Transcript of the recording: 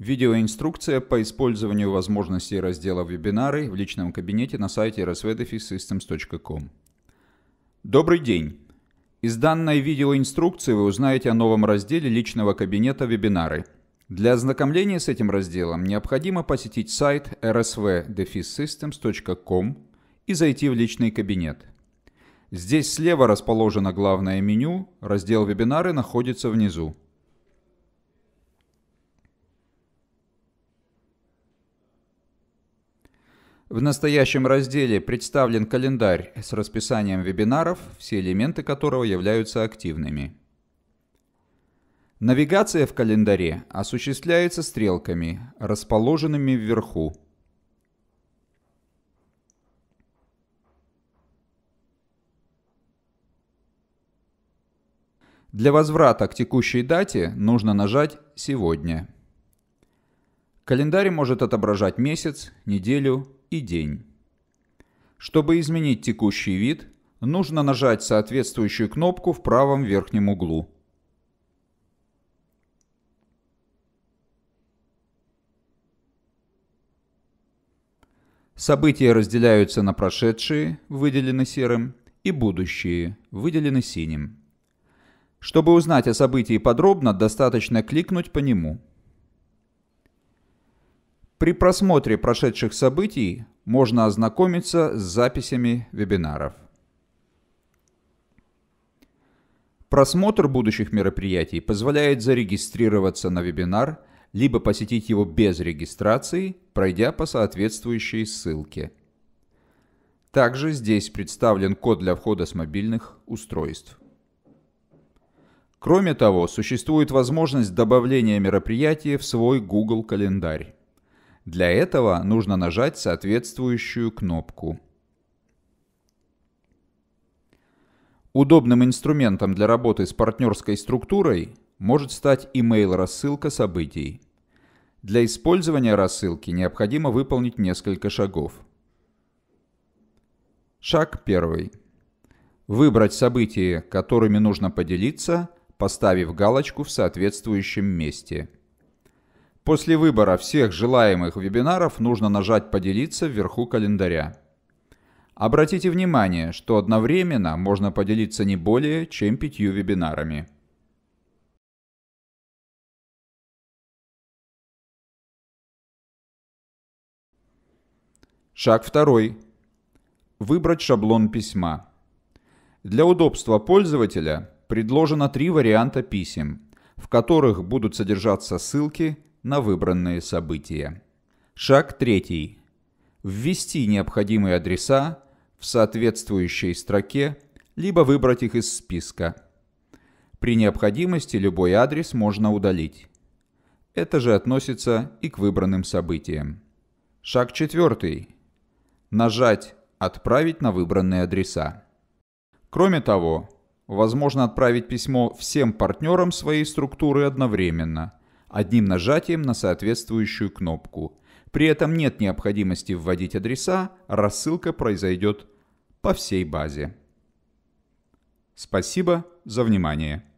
Видеоинструкция по использованию возможностей раздела «Вебинары» в личном кабинете на сайте rsvdefisystems.com. Добрый день! Из данной видеоинструкции вы узнаете о новом разделе личного кабинета «Вебинары». Для ознакомления с этим разделом необходимо посетить сайт rsvdefisystems.com и зайти в личный кабинет. Здесь слева расположено главное меню, раздел «Вебинары» находится внизу. В настоящем разделе представлен календарь с расписанием вебинаров, все элементы которого являются активными. Навигация в календаре осуществляется стрелками, расположенными вверху. Для возврата к текущей дате нужно нажать «Сегодня». Календарь может отображать месяц, неделю, и день. Чтобы изменить текущий вид, нужно нажать соответствующую кнопку в правом верхнем углу. События разделяются на прошедшие, выделены серым, и будущие, выделены синим. Чтобы узнать о событии подробно, достаточно кликнуть по нему – при просмотре прошедших событий можно ознакомиться с записями вебинаров. Просмотр будущих мероприятий позволяет зарегистрироваться на вебинар, либо посетить его без регистрации, пройдя по соответствующей ссылке. Также здесь представлен код для входа с мобильных устройств. Кроме того, существует возможность добавления мероприятия в свой Google календарь. Для этого нужно нажать соответствующую кнопку. Удобным инструментом для работы с партнерской структурой может стать email-рассылка событий. Для использования рассылки необходимо выполнить несколько шагов. Шаг 1. Выбрать события, которыми нужно поделиться, поставив галочку в соответствующем месте – После выбора всех желаемых вебинаров нужно нажать «Поделиться» вверху календаря. Обратите внимание, что одновременно можно поделиться не более чем пятью вебинарами. Шаг второй. Выбрать шаблон письма. Для удобства пользователя предложено три варианта писем, в которых будут содержаться ссылки – на выбранные события. Шаг третий. Ввести необходимые адреса в соответствующей строке, либо выбрать их из списка. При необходимости любой адрес можно удалить. Это же относится и к выбранным событиям. Шаг четвертый. Нажать «Отправить на выбранные адреса». Кроме того, возможно отправить письмо всем партнерам своей структуры одновременно – одним нажатием на соответствующую кнопку. При этом нет необходимости вводить адреса, рассылка произойдет по всей базе. Спасибо за внимание.